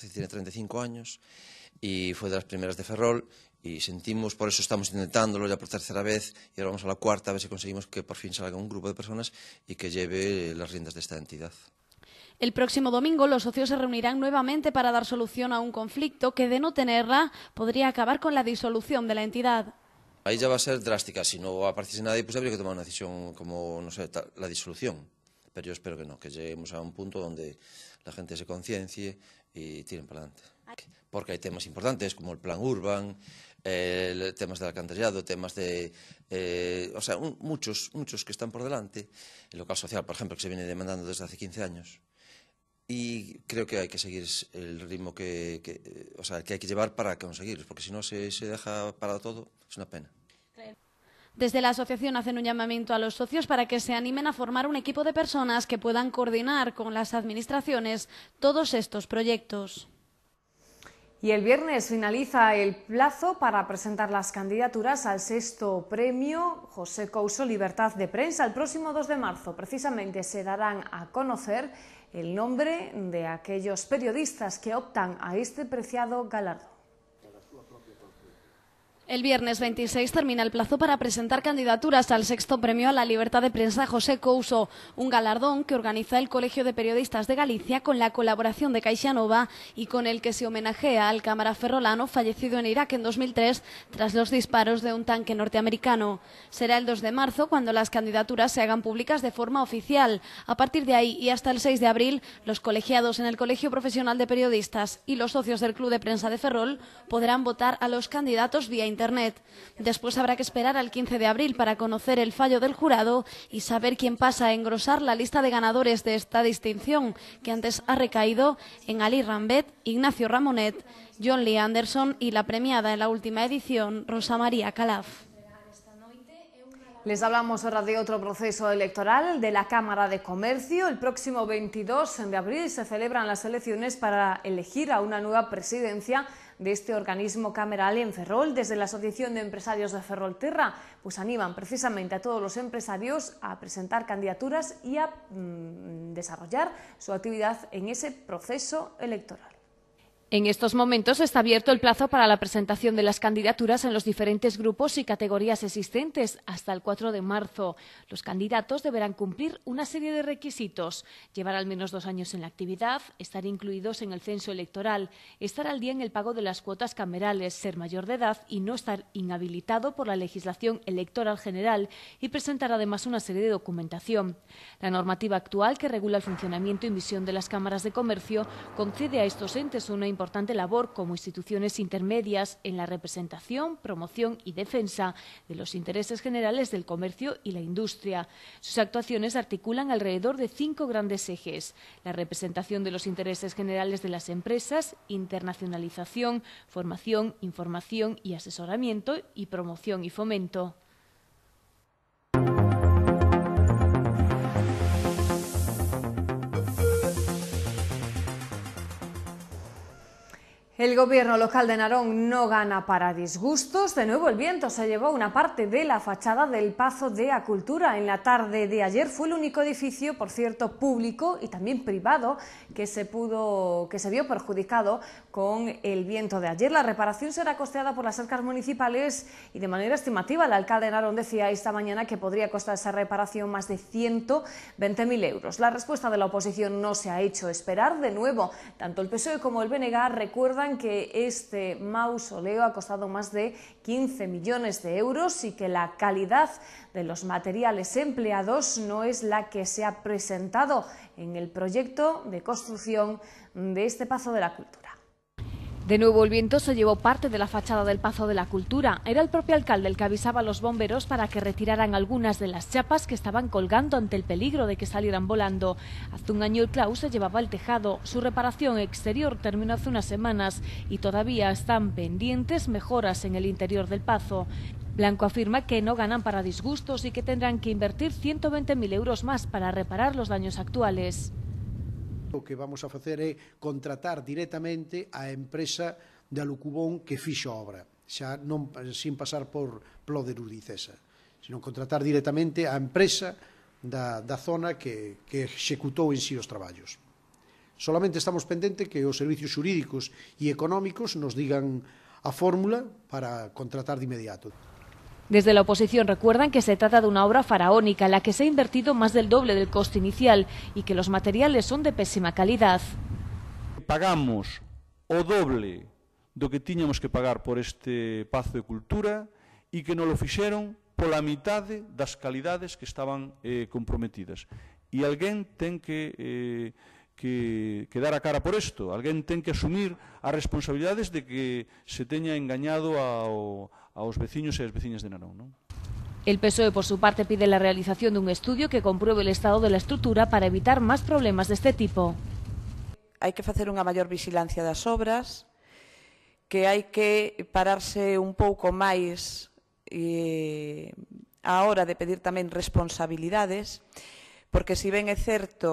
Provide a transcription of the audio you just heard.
me tiene 35 años, y fue de las primeras de Ferrol, y sentimos, por eso estamos intentándolo ya por tercera vez, y ahora vamos a la cuarta, a ver si conseguimos que por fin salga un grupo de personas y que lleve las riendas de esta entidad. El próximo domingo los socios se reunirán nuevamente para dar solución a un conflicto que, de no tenerla, podría acabar con la disolución de la entidad. Ahí ya va a ser drástica, si no aparece nadie, pues habría que tomar una decisión como, no sé, la disolución pero yo espero que no, que lleguemos a un punto donde la gente se conciencie y tiren para adelante. Porque hay temas importantes como el plan urban, temas del alcantarillado, temas de... Eh, o sea, muchos, muchos que están por delante. El local social, por ejemplo, que se viene demandando desde hace 15 años. Y creo que hay que seguir el ritmo que, o sea, que hay que llevar para conseguirlo. porque si no se, se deja para todo, es una pena. Desde la asociación hacen un llamamiento a los socios para que se animen a formar un equipo de personas que puedan coordinar con las administraciones todos estos proyectos. Y el viernes finaliza el plazo para presentar las candidaturas al sexto premio José Couso Libertad de Prensa. El próximo 2 de marzo precisamente se darán a conocer el nombre de aquellos periodistas que optan a este preciado galardo. El viernes 26 termina el plazo para presentar candidaturas al sexto premio a la libertad de prensa José Couso, un galardón que organiza el Colegio de Periodistas de Galicia con la colaboración de Caixanova y con el que se homenajea al cámara ferrolano fallecido en Irak en 2003 tras los disparos de un tanque norteamericano. Será el 2 de marzo cuando las candidaturas se hagan públicas de forma oficial. A partir de ahí y hasta el 6 de abril, los colegiados en el Colegio Profesional de Periodistas y los socios del Club de Prensa de Ferrol podrán votar a los candidatos vía internet Internet. Después habrá que esperar al 15 de abril para conocer el fallo del jurado y saber quién pasa a engrosar la lista de ganadores de esta distinción, que antes ha recaído en Ali Rambet, Ignacio Ramonet, John Lee Anderson y la premiada en la última edición, Rosa María Calaf. Les hablamos ahora de otro proceso electoral de la Cámara de Comercio. El próximo 22 de abril se celebran las elecciones para elegir a una nueva presidencia de este organismo cameral en Ferrol. Desde la Asociación de Empresarios de Ferrolterra, pues animan precisamente a todos los empresarios a presentar candidaturas y a mm, desarrollar su actividad en ese proceso electoral. En estos momentos está abierto el plazo para la presentación de las candidaturas en los diferentes grupos y categorías existentes hasta el 4 de marzo. Los candidatos deberán cumplir una serie de requisitos, llevar al menos dos años en la actividad, estar incluidos en el censo electoral, estar al día en el pago de las cuotas camerales, ser mayor de edad y no estar inhabilitado por la legislación electoral general y presentar además una serie de documentación. La normativa actual que regula el funcionamiento y misión de las cámaras de comercio concede a estos entes una importancia importante labor como instituciones intermedias en la representación, promoción y defensa de los intereses generales del comercio y la industria. Sus actuaciones articulan alrededor de cinco grandes ejes. La representación de los intereses generales de las empresas, internacionalización, formación, información y asesoramiento y promoción y fomento. El gobierno local de Narón no gana para disgustos. De nuevo el viento se llevó una parte de la fachada del Pazo de Acultura. En la tarde de ayer fue el único edificio, por cierto, público y también privado que se, pudo, que se vio perjudicado con el viento de ayer. La reparación será costeada por las cercas municipales y de manera estimativa. El alcalde de Narón decía esta mañana que podría costar esa reparación más de 120.000 euros. La respuesta de la oposición no se ha hecho esperar. De nuevo, tanto el PSOE como el BNG recuerdan que este mausoleo ha costado más de 15 millones de euros y que la calidad de los materiales empleados no es la que se ha presentado en el proyecto de construcción de este Pazo de la Cultura. De nuevo, el viento se llevó parte de la fachada del Pazo de la Cultura. Era el propio alcalde el que avisaba a los bomberos para que retiraran algunas de las chapas que estaban colgando ante el peligro de que salieran volando. Hace un año el clau se llevaba el tejado. Su reparación exterior terminó hace unas semanas y todavía están pendientes mejoras en el interior del Pazo. Blanco afirma que no ganan para disgustos y que tendrán que invertir 120.000 euros más para reparar los daños actuales. O que vamos a facer é contratar directamente a empresa de Alucubón que fixo a obra, xa non sin pasar por Ploder Uricesa, sino contratar directamente a empresa da, da zona que, que executou en si sí os traballos. Solamente estamos pendente que os servicios xurídicos e económicos nos digan a fórmula para contratar de inmediato. Desde la oposición recuerdan que se trata de una obra faraónica en la que se ha invertido más del doble del coste inicial y que los materiales son de pésima calidad. Pagamos o doble do que tiñamos que pagar por este Pazo de Cultura e que non lo fixeron pola mitade das calidades que estaban eh, comprometidas. E alguén ten que... Eh, que, que dar a cara por isto. Alguén ten que asumir as responsabilidades de que se teña engañado ao, aos veciños e as veciñas de Narón. Non? El PSOE, por su parte, pide la realización de un estudio que compruebe el estado de la estructura para evitar más problemas de este tipo. Hai que facer unha maior vigilancia das obras, que hai que pararse un pouco máis e, eh, a hora de pedir tamén responsabilidades, porque si ben é certo